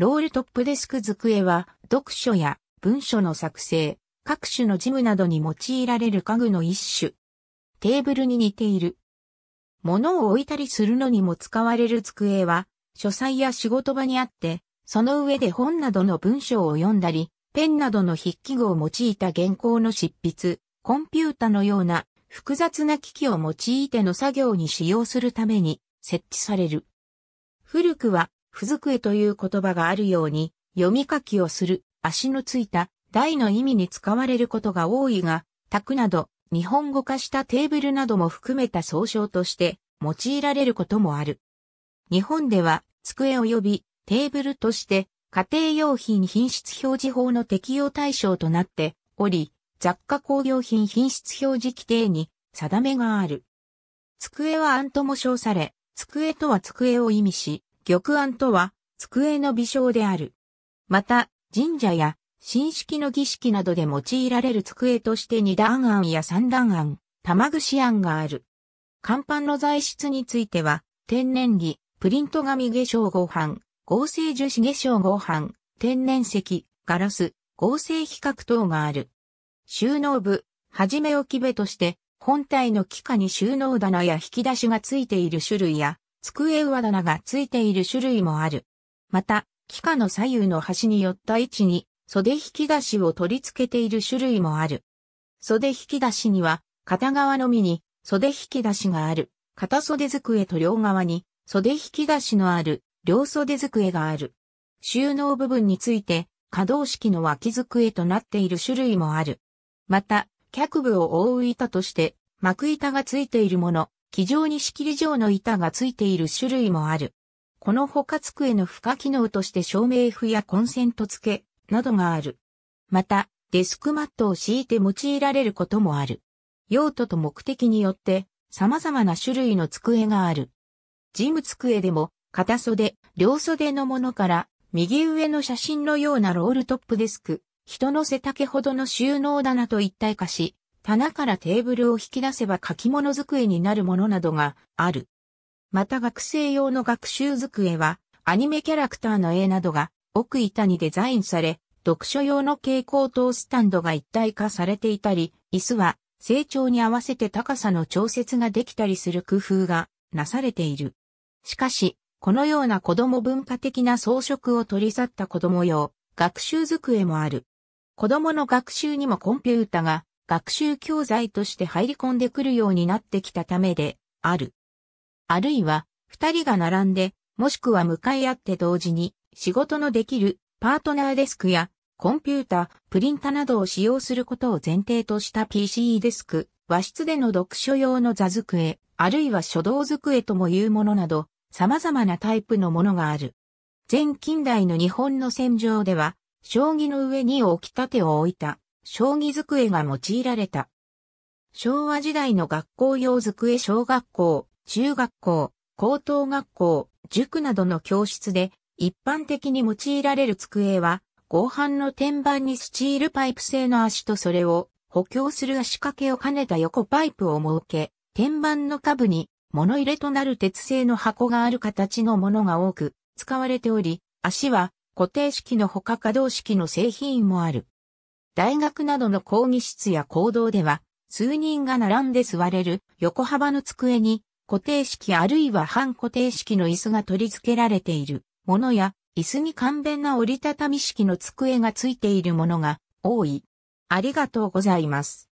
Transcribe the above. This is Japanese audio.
ロールトップデスク机は、読書や文書の作成、各種の事務などに用いられる家具の一種。テーブルに似ている。物を置いたりするのにも使われる机は、書斎や仕事場にあって、その上で本などの文章を読んだり、ペンなどの筆記具を用いた原稿の執筆、コンピュータのような複雑な機器を用いての作業に使用するために設置される。古くは不机という言葉があるように、読み書きをする、足のついた、台の意味に使われることが多いが、卓など、日本語化したテーブルなども含めた総称として用いられることもある。日本では机及びテーブルとして家庭用品品質表示法の適用対象となっており、雑貨工業品品質表示規定に定めがある。机は案とも称され、机とは机を意味し、玉案とは、机の微笑である。また、神社や、新式の儀式などで用いられる机として二段案や三段案、玉串案がある。甲板の材質については、天然儀、プリント紙化粧合板、合成樹脂化粧合板、天然石、ガラス、合成比較等がある。収納部、はじめ置き部として、本体の機下に収納棚や引き出しがついている種類や、机上棚がついている種類もある。また、機下の左右の端に寄った位置に袖引き出しを取り付けている種類もある。袖引き出しには片側のみに袖引き出しがある。片袖机と両側に袖引き出しのある両袖机がある。収納部分について可動式の脇机となっている種類もある。また、脚部を覆う板として、幕板がついているもの、気上に仕切り状の板が付いている種類もある。この他机の付加機能として照明符やコンセント付けなどがある。また、デスクマットを敷いて用いられることもある。用途と目的によって様々な種類の机がある。事務机でも片袖、両袖のものから右上の写真のようなロールトップデスク、人の背丈ほどの収納棚と一体化し、棚からテーブルを引き出せば書き物机になるものなどがある。また学生用の学習机は、アニメキャラクターの絵などが奥板にデザインされ、読書用の蛍光灯スタンドが一体化されていたり、椅子は成長に合わせて高さの調節ができたりする工夫がなされている。しかし、このような子供文化的な装飾を取り去った子供用、学習机もある。子供の学習にもコンピュータが学習教材として入り込んでくるようになってきたためで、ある。あるいは、二人が並んで、もしくは向かい合って同時に、仕事のできるパートナーデスクや、コンピュータ、プリンタなどを使用することを前提とした p c デスク、和室での読書用の座机、あるいは書道机ともいうものなど、様々なタイプのものがある。前近代の日本の戦場では、将棋の上に置き立てを置いた将棋机が用いられた。昭和時代の学校用机小学校、中学校、高等学校、塾などの教室で一般的に用いられる机は、合板の天板にスチールパイプ製の足とそれを補強する足掛けを兼ねた横パイプを設け、天板の下部に物入れとなる鉄製の箱がある形のものが多く使われており、足は固定式の他可動式の製品もある。大学などの講義室や講堂では、数人が並んで座れる横幅の机に固定式あるいは半固定式の椅子が取り付けられているものや、椅子に簡便な折りたたみ式の机がついているものが多い。ありがとうございます。